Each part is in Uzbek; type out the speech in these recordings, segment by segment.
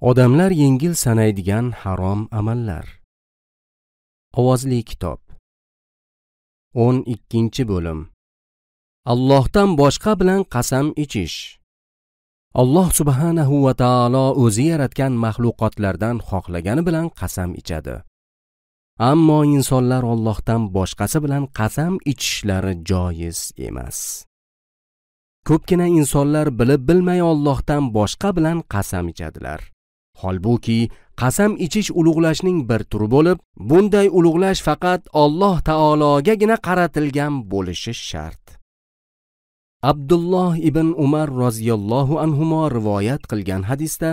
odamlar yengil sanaydigan harom amallar ovozli kitob 12 bo'lim allohdan boshqa bilan qasam ichish alloh subhanahu va taolo o'zi yaratgan maxluqotlardan xohlagani bilan qasam ichadi ammo insonlar Allohdan boshqasi bilan qasam ichishlari joiz emas ko'pgina insonlar bilib bilmay Allohdan boshqa bilan qasam ichadilar holbuki qasam ichish ulug'lashning bir turi bo'lib bunday ulug'lash faqat Alloh taologagina qaratilgan bo'lishi shart abdulloh ibn umar roziyallohu anhumo rivoyat qilgan hadisda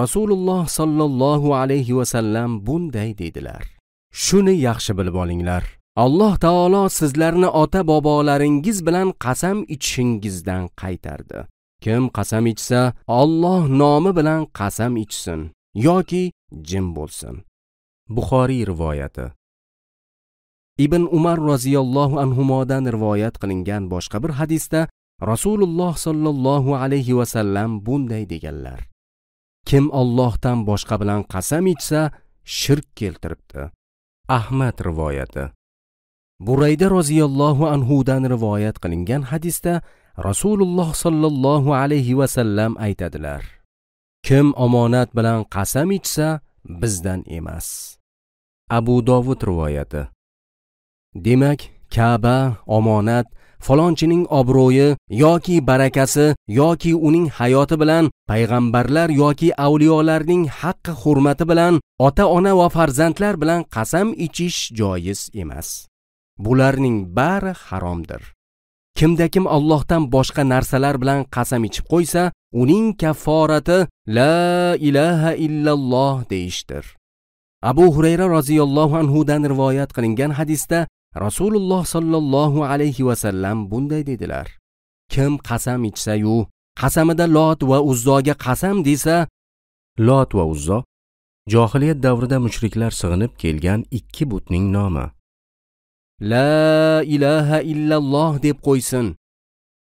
rasululloh sollallohu alayhi vasallam bunday dedilar shuni yaxshi bilib olinglar alloh taolo sizlarni ota bobolaringiz bilan qasam ichishingizdan qaytardi kim qasam ichsa Alloh nomi bilan qasam ichsin yoki jim bo'lsin buxoriy rivoyati ibn umar roziyallohu anhumodan rivoyat qilingan boshqa bir hadisda rasululloh sollallohu alayhi vasallam bunday deganlar kim Allohdan boshqa bilan qasam ichsa shirk keltiribdi ahmad rivoyati burayda roziyallohu anhudan rivoyat qilingan hadisda rasululloh sollallohu alayhi vasallam aytadilar kim omonat bilan qasam ichsa bizdan emas abu dovud rivoyati demak kaba omonat falonchining obro'yi yoki barakasi yoki uning hayoti bilan payg'ambarlar yoki avliyolarning haqqi hurmati bilan ota ona va farzandlar bilan qasam ichish joiz emas bularning bari haromdir kimda kim Allohdan boshqa narsalar bilan qasam ichib qo'ysa, uning kafforati la ilaha illalloh deyishdir. Abu Hurayra roziyallohu anhu dan rivoyat qilingan hadisda Rasululloh sollallohu alayhi va sallam bunday dedilar: Kim qasam ichsa-yu, qasamida Lot va Uzzoga qasam desa, Lot va Uzzo jahiliyat davrida mushriklar sig'inib kelgan ikki butning nomi. la ilaha illalloh deb qo'ysin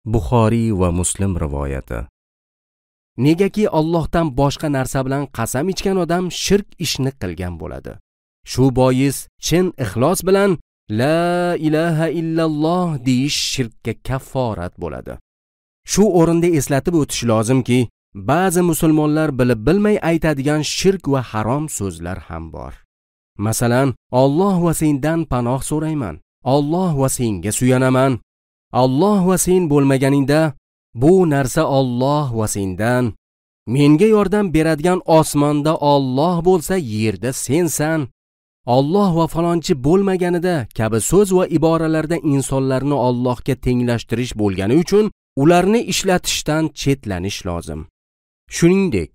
buxoriy va muslim rivoyati negaki Allohdan boshqa narsa bilan qasam ichgan odam shirk ishni qilgan bo'ladi shu bois chin ixlos bilan la ilaha illalloh deyish shirkka kafforat bo'ladi shu o'rinda eslatib o'tish lozimki ba'zi musulmonlar bilib bilmay aytadigan shirk va harom so'zlar ham bor masalan olloh va sendan panoh so'rayman olloh va senga suyanaman olloh va sen bo'lmaganingda bu narsa olloh va sendan menga yordam beradigan osmonda olloh bo'lsa yerda sensan olloh va falonchi bo'lmaganida kabi so'z va iboralarda insonlarni ollohga tenglashtirish bo'lgani uchun ularni ishlatishdan chetlanish lozim shuningdek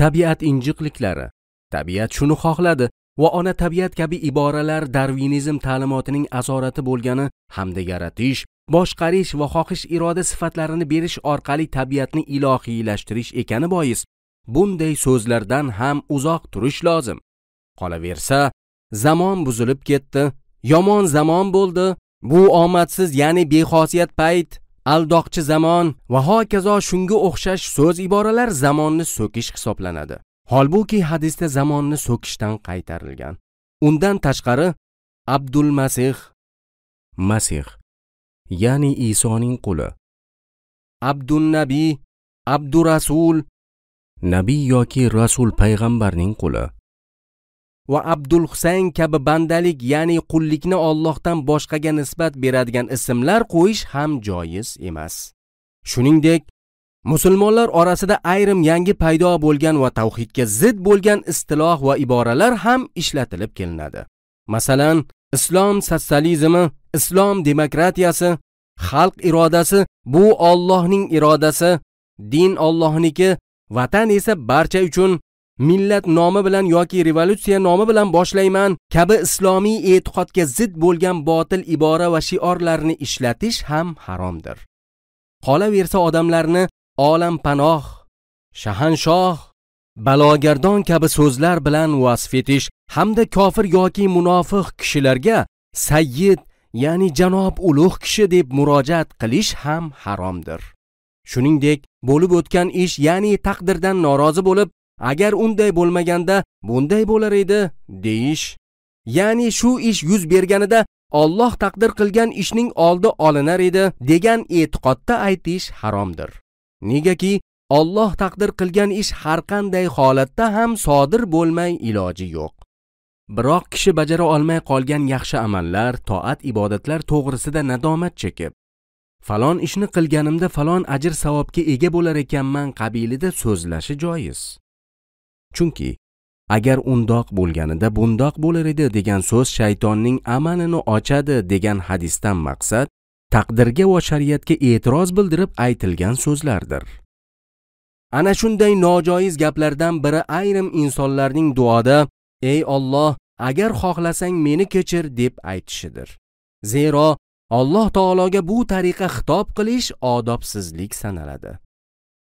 tabiat injiqliklari tabiat shuni xohladi va ona tabiat kabi iboralar darvinizm ta'limotining asorati bo'lgani hamda yaratish boshqarish va xohish iroda sifatlarini berish orqali tabiatni ilohiylashtirish ekani bois bunday so'zlardan ham uzoq turish lozim qolaversa zamon buzilib ketdi yomon zamon bo'ldi bu omadsiz ya'ni bexosiyat payt aldoqchi zamon va hokazo shunga o'xshash so'z iboralar zamonni so'kish hisoblanadi holbuki hadisda zamonni so'kishdan qaytarilgan undan tashqari abdul masih masih ya'ni isoning quli abdul abdunnabiy abdurasul nabiy yoki rasul payg'ambarning quli va abdul husayn kabi bandalik ya'ni qullikni ollohdan boshqaga nisbat beradigan ismlar qo'yish ham joiz emas shuningdek musulmonlar orasida ayrim yangi paydo bo'lgan va tavhidga zid bo'lgan istiloh va iboralar ham ishlatilib kelinadi masalan islom sotsializmi islom demokratiyasi xalq irodasi bu Allohning irodasi din Allohniki vatan esa barcha uchun millat nomi bilan yoki revolyutsiya nomi bilan boshlayman kabi islomiy e'tiqodga zid bo'lgan botil ibora va shiorlarni ishlatish ham haromdir qolaversa odamlarni olam panoh shahanshoh balogardon kabi so'zlar bilan vasf etish hamda kofir yoki munofiq kishilarga sayyid ya'ni janob ulug' kishi deb murojaat qilish ham haromdir shuningdek bo'lib o'tgan ish ya'ni taqdirdan norozi bo'lib agar unday bo'lmaganda bunday bo'lar edi deyish ya'ni shu ish yuz berganida Alloh taqdir qilgan ishning oldi olinar edi degan e'tiqodda aytish haromdir negaki Alloh taqdir qilgan ish har qanday holatda ham sodir bo'lmay iloji yo'q biroq kishi bajara olmay qolgan yaxshi amallar toat ibodatlar to'g'risida nadomat chekib falon ishni qilganimda falon ajr savobga ega bo'lar ekanman qabilida so'zlashi joiz chunki agar undoq bo'lganida bundoq bo'lar edi degan so'z shaytonning amalini ochadi degan hadisdan maqsad taqdirga va shariatga e'tiroz bildirib aytilgan so'zlardir ana shunday nojoiz gaplardan biri ayrim insonlarning duoda ey Alloh agar xohlasang meni kechir deb aytishidir zero Alloh taologa bu tariqa xitob qilish odobsizlik sanaladi